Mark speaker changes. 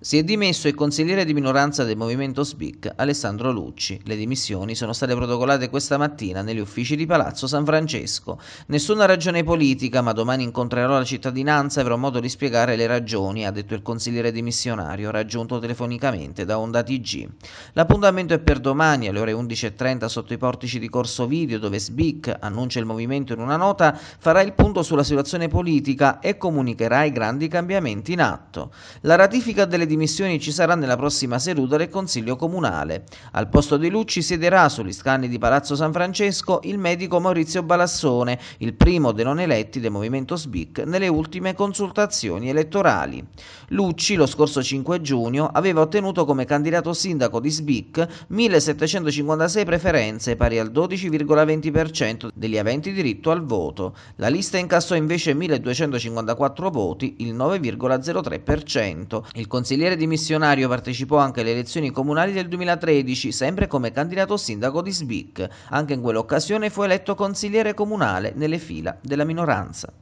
Speaker 1: Si è dimesso il consigliere di minoranza del movimento SBIC Alessandro Lucci. Le dimissioni sono state protocollate questa mattina negli uffici di Palazzo San Francesco. Nessuna ragione politica, ma domani incontrerò la cittadinanza e avrò modo di spiegare le ragioni, ha detto il consigliere dimissionario, raggiunto telefonicamente da Onda TG. L'appuntamento è per domani alle ore 11.30 sotto i portici di Corso Video, dove SBIC, annuncia il movimento in una nota, farà il punto sulla situazione politica e comunicherà i grandi cambiamenti in atto. La ratifica delle dimissioni ci sarà nella prossima seduta del Consiglio Comunale. Al posto di Lucci siederà sugli scanni di Palazzo San Francesco il medico Maurizio Balassone, il primo dei non eletti del Movimento SBIC nelle ultime consultazioni elettorali. Lucci, lo scorso 5 giugno, aveva ottenuto come candidato sindaco di SBIC 1756 preferenze, pari al 12,20% degli aventi diritto al voto. La lista incassò invece 1254 voti, il 9,03%. Il Consiglio Consigliere dimissionario partecipò anche alle elezioni comunali del 2013, sempre come candidato sindaco di Sbic. Anche in quell'occasione fu eletto consigliere comunale nelle fila della minoranza.